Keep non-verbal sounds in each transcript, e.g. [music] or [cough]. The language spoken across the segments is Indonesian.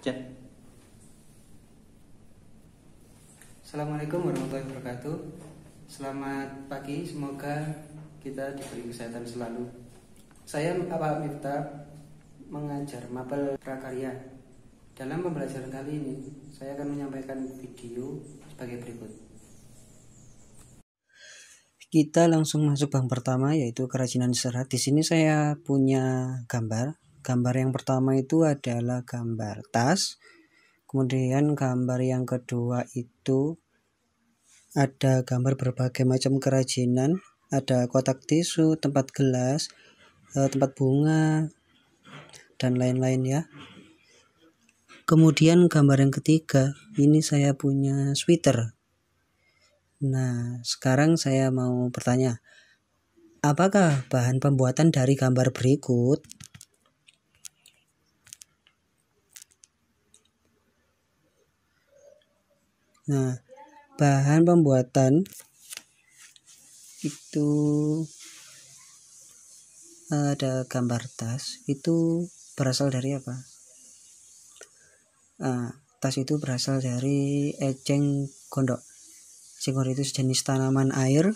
Chat. Assalamualaikum warahmatullahi wabarakatuh. Selamat pagi, semoga kita diberi kesehatan selalu. Saya apa Miftah mengajar mapel prakarya. Dalam pembelajaran kali ini, saya akan menyampaikan video sebagai berikut. Kita langsung masuk bang pertama yaitu kerajinan serat. Di sini saya punya gambar Gambar yang pertama itu adalah gambar tas. Kemudian gambar yang kedua itu ada gambar berbagai macam kerajinan, ada kotak tisu, tempat gelas, eh, tempat bunga dan lain-lain ya. Kemudian gambar yang ketiga, ini saya punya sweater. Nah, sekarang saya mau bertanya, apakah bahan pembuatan dari gambar berikut Nah, bahan pembuatan itu ada gambar tas itu berasal dari apa? Nah, tas itu berasal dari eceng gondok. Eceng itu sejenis tanaman air.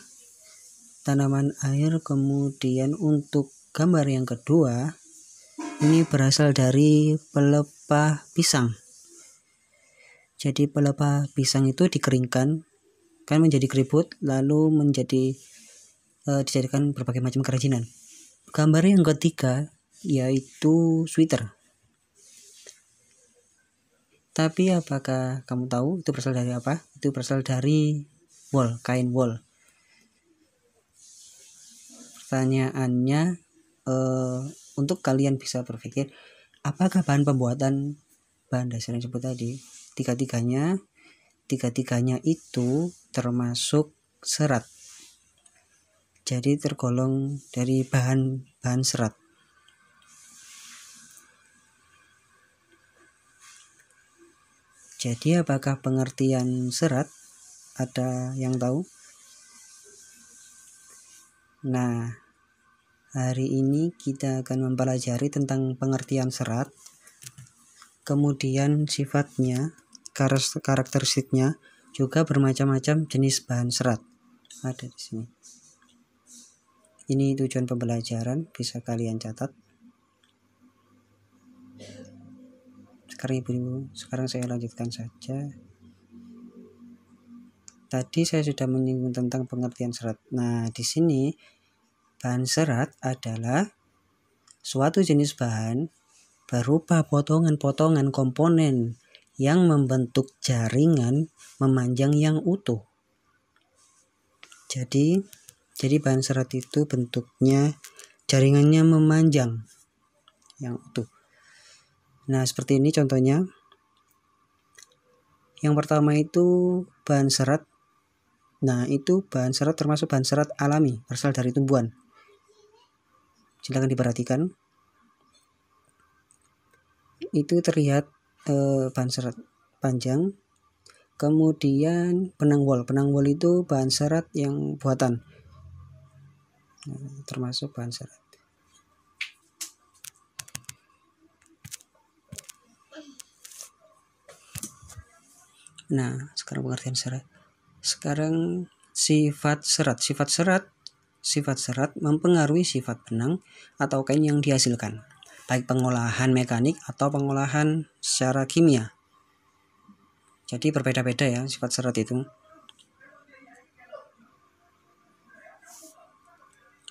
Tanaman air kemudian untuk gambar yang kedua ini berasal dari pelepah pisang. Jadi pelepah pisang itu dikeringkan kan menjadi keriput lalu menjadi e, dijadikan berbagai macam kerajinan. Gambar yang ketiga yaitu sweater. Tapi apakah kamu tahu itu berasal dari apa? Itu berasal dari wool, kain wool. Pertanyaannya e, untuk kalian bisa berpikir apakah bahan pembuatan bahan dasar yang disebut tadi tiga-tiganya tiga-tiganya itu termasuk serat jadi tergolong dari bahan-bahan serat jadi apakah pengertian serat ada yang tahu nah Hari ini kita akan mempelajari tentang pengertian serat, kemudian sifatnya, karakteristiknya juga bermacam-macam jenis bahan serat ada di sini ini tujuan pembelajaran bisa kalian catat sekarang ibu-ibu sekarang saya lanjutkan saja tadi saya sudah menyinggung tentang pengertian serat nah di sini bahan serat adalah suatu jenis bahan berupa potongan-potongan komponen yang membentuk jaringan memanjang yang utuh. Jadi, jadi bahan serat itu bentuknya jaringannya memanjang yang utuh. Nah, seperti ini contohnya. Yang pertama itu bahan serat. Nah, itu bahan serat termasuk bahan serat alami, berasal dari tumbuhan. Silakan diperhatikan. Itu terlihat eh, bahan serat panjang kemudian benang wol benang wol itu bahan serat yang buatan nah, termasuk bahan serat nah sekarang pengertian serat sekarang sifat serat sifat serat sifat serat mempengaruhi sifat benang atau kain yang dihasilkan baik pengolahan mekanik atau pengolahan secara kimia. Jadi berbeda-beda ya sifat serat itu.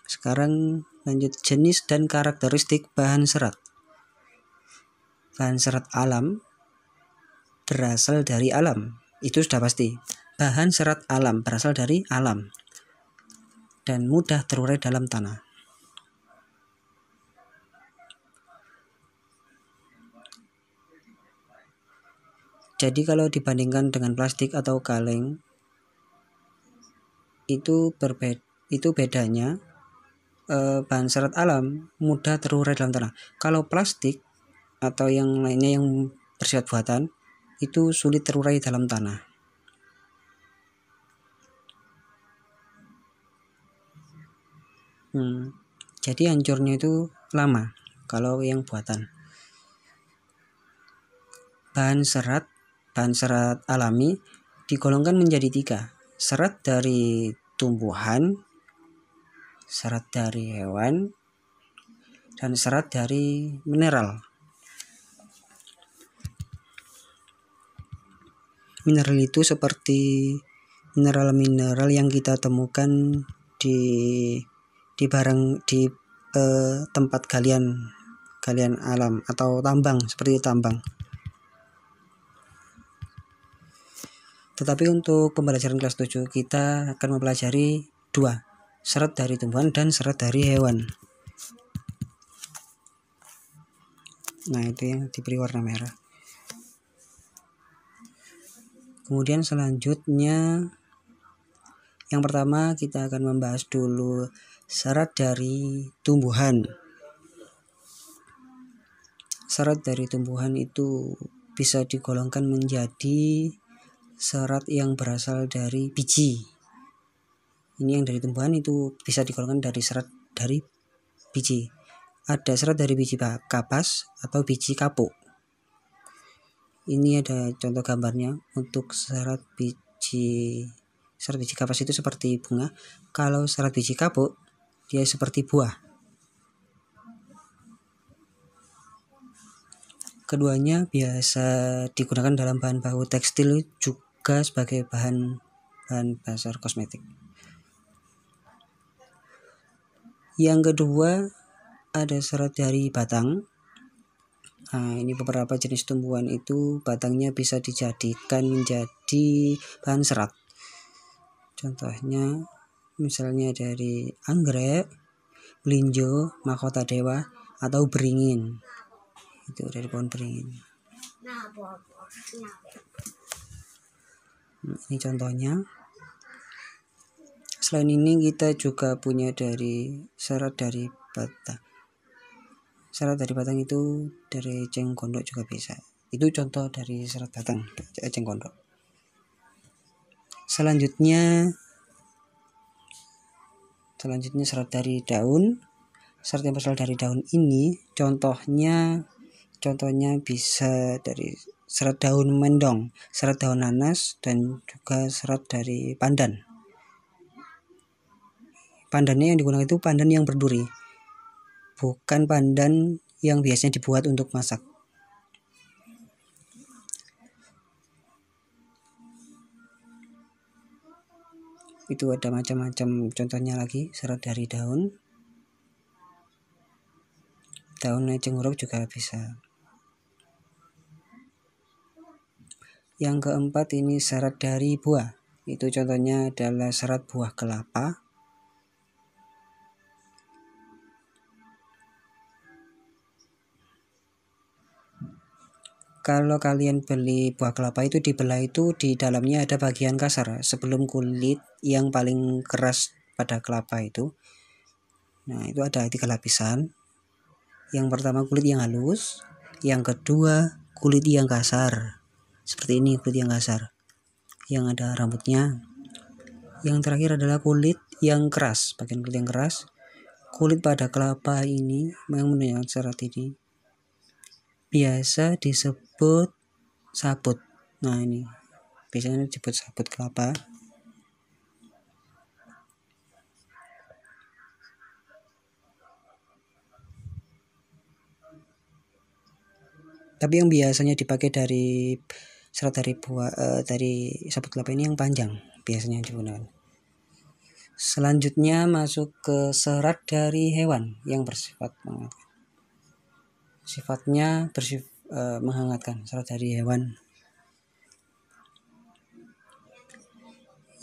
Sekarang lanjut jenis dan karakteristik bahan serat. Bahan serat alam berasal dari alam. Itu sudah pasti. Bahan serat alam berasal dari alam dan mudah terurai dalam tanah. Jadi kalau dibandingkan dengan plastik atau kaleng itu berbeda itu bedanya eh, bahan serat alam mudah terurai dalam tanah. Kalau plastik atau yang lainnya yang bersifat buatan itu sulit terurai dalam tanah. Hmm, jadi hancurnya itu lama kalau yang buatan. Bahan serat bahan serat alami digolongkan menjadi tiga. Serat dari tumbuhan, serat dari hewan, dan serat dari mineral. Mineral itu seperti mineral-mineral yang kita temukan di di barang di eh, tempat galian galian alam atau tambang seperti tambang. Tetapi untuk pembelajaran kelas 7 kita akan mempelajari dua, seret dari tumbuhan dan seret dari hewan. Nah, itu yang diberi warna merah. Kemudian selanjutnya yang pertama kita akan membahas dulu syarat dari tumbuhan. Syarat dari tumbuhan itu bisa digolongkan menjadi serat yang berasal dari biji ini yang dari tumbuhan itu bisa dikolongkan dari serat dari biji ada serat dari biji kapas atau biji kapuk ini ada contoh gambarnya untuk serat biji serat biji kapas itu seperti bunga kalau serat biji kapuk dia seperti buah keduanya biasa digunakan dalam bahan baku tekstil juga juga sebagai bahan bahan dasar kosmetik. Yang kedua ada serat dari batang. Nah, ini beberapa jenis tumbuhan itu batangnya bisa dijadikan menjadi bahan serat. Contohnya misalnya dari anggrek, belinjo, mahkota dewa, atau beringin. Itu dari pohon beringin. Nah, ini contohnya selain ini kita juga punya dari serat dari batang Serat dari batang itu dari ceng gondok juga bisa itu contoh dari serat batang ceng gondok selanjutnya selanjutnya serat dari daun Serat yang berasal dari daun ini contohnya contohnya bisa dari serat daun mendong, serat daun nanas, dan juga serat dari pandan. Pandannya yang digunakan itu pandan yang berduri, bukan pandan yang biasanya dibuat untuk masak. Itu ada macam-macam contohnya lagi, serat dari daun. Daun cenguruk juga bisa. Yang keempat ini serat dari buah. Itu contohnya adalah serat buah kelapa. Kalau kalian beli buah kelapa itu dibelah itu di dalamnya ada bagian kasar sebelum kulit yang paling keras pada kelapa itu. Nah itu ada tiga lapisan. Yang pertama kulit yang halus, yang kedua kulit yang kasar, seperti ini kulit yang kasar yang ada rambutnya yang terakhir adalah kulit yang keras bagian kulit yang keras kulit pada kelapa ini yang menunjukkan serat ini biasa disebut sabut nah ini biasanya disebut sabut kelapa tapi yang biasanya dipakai dari serat dari buah uh, dari sabut kelapa ini yang panjang biasanya yang digunakan. Selanjutnya masuk ke serat dari hewan yang bersifat menghangatkan. Sifatnya bersifat uh, eh, menghangatkan serat dari hewan.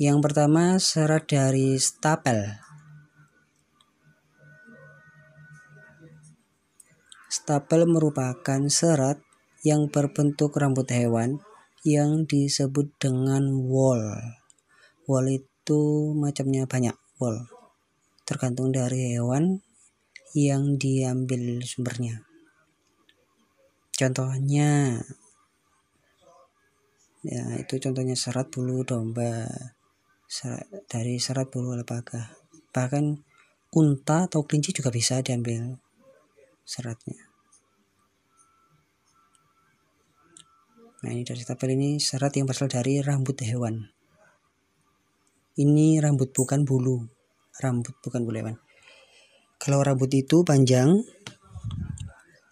Yang pertama serat dari stapel. Stapel merupakan serat yang berbentuk rambut hewan yang disebut dengan wall. Wall itu macamnya banyak wall. Tergantung dari hewan yang diambil sumbernya. Contohnya ya itu contohnya serat bulu domba serat, dari serat bulu alpaga bahkan unta atau kelinci juga bisa diambil seratnya Nah ini dari tabel ini serat yang berasal dari rambut hewan. Ini rambut bukan bulu. Rambut bukan bulu hewan. Kalau rambut itu panjang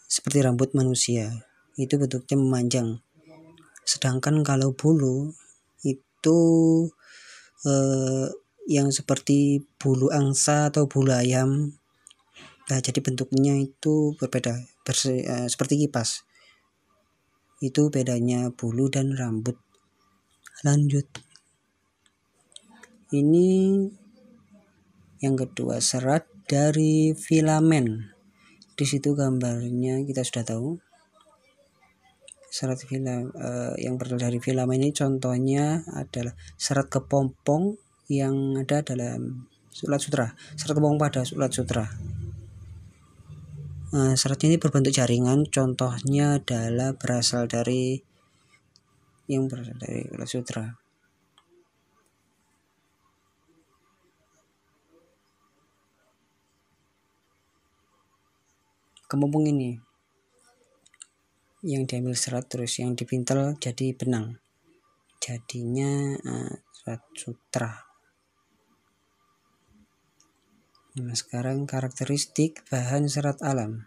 seperti rambut manusia. Itu bentuknya memanjang. Sedangkan kalau bulu itu eh, yang seperti bulu angsa atau bulu ayam. Nah, jadi bentuknya itu berbeda, eh, seperti kipas itu bedanya bulu dan rambut. Lanjut. Ini yang kedua serat dari filamen. Di situ gambarnya kita sudah tahu. Serat filamen uh, yang berasal dari filamen ini contohnya adalah serat kepompong yang ada dalam sulat sutra, serat kepompong pada sulat sutra. Eh, serat ini berbentuk jaringan, contohnya adalah berasal dari yang berasal dari sutra. Kemumpung ini yang diambil serat terus yang dipintal jadi benang. Jadinya uh, eh, serat sutra. Nah, sekarang karakteristik bahan serat alam.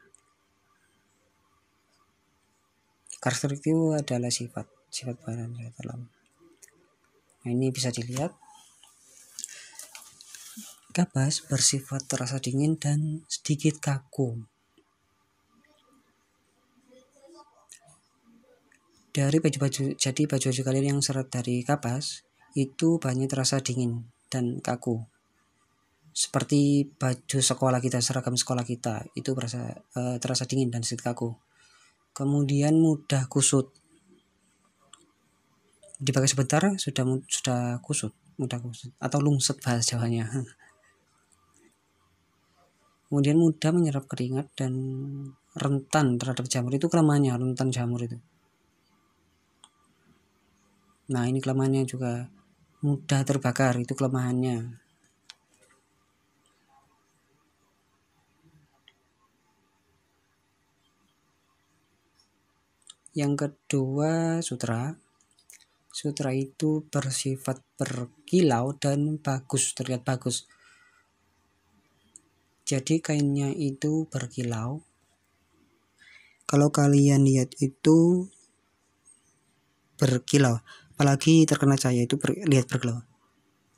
Karakteristik itu adalah sifat, sifat bahan serat alam. Nah, ini bisa dilihat. Kapas bersifat terasa dingin dan sedikit kaku. Dari baju-baju jadi baju-baju kalian yang serat dari kapas itu banyak terasa dingin dan kaku seperti baju sekolah kita seragam sekolah kita itu berasa uh, eh, terasa dingin dan sedikit kaku kemudian mudah kusut dipakai sebentar sudah sudah kusut mudah kusut atau lungset bahasa Jawanya [laughs] kemudian mudah menyerap keringat dan rentan terhadap jamur itu kelemahannya rentan jamur itu nah ini kelemahannya juga mudah terbakar itu kelemahannya yang kedua sutra sutra itu bersifat berkilau dan bagus terlihat bagus jadi kainnya itu berkilau kalau kalian lihat itu berkilau apalagi terkena cahaya itu ber, lihat berkilau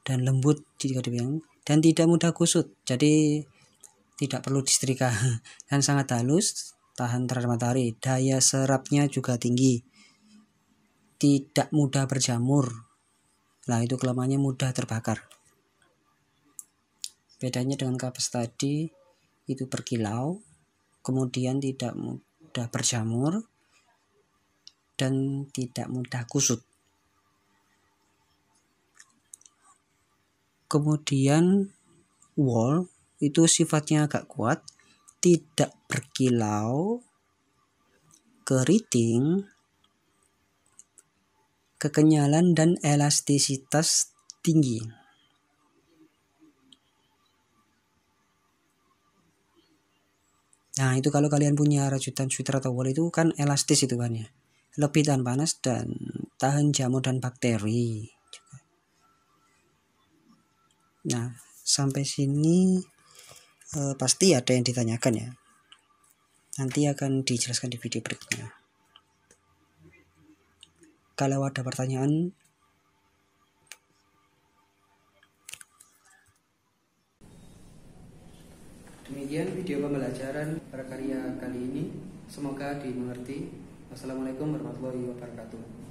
dan lembut jika dibilang dan tidak mudah kusut jadi tidak perlu disetrika [laughs] dan sangat halus tahan terhadap matahari, daya serapnya juga tinggi, tidak mudah berjamur. Nah, itu kelemahannya mudah terbakar. Bedanya dengan kapas tadi itu berkilau, kemudian tidak mudah berjamur dan tidak mudah kusut. Kemudian wall itu sifatnya agak kuat, tidak berkilau, keriting, kekenyalan dan elastisitas tinggi. Nah itu kalau kalian punya rajutan sweater atau wall itu kan elastis itu kan ya. Lebih tahan panas dan tahan jamur dan bakteri. Nah sampai sini e, pasti ada yang ditanyakan ya nanti akan dijelaskan di video berikutnya kalau ada pertanyaan Demikian video pembelajaran berkarya kali ini. Semoga dimengerti. Wassalamualaikum warahmatullahi wabarakatuh.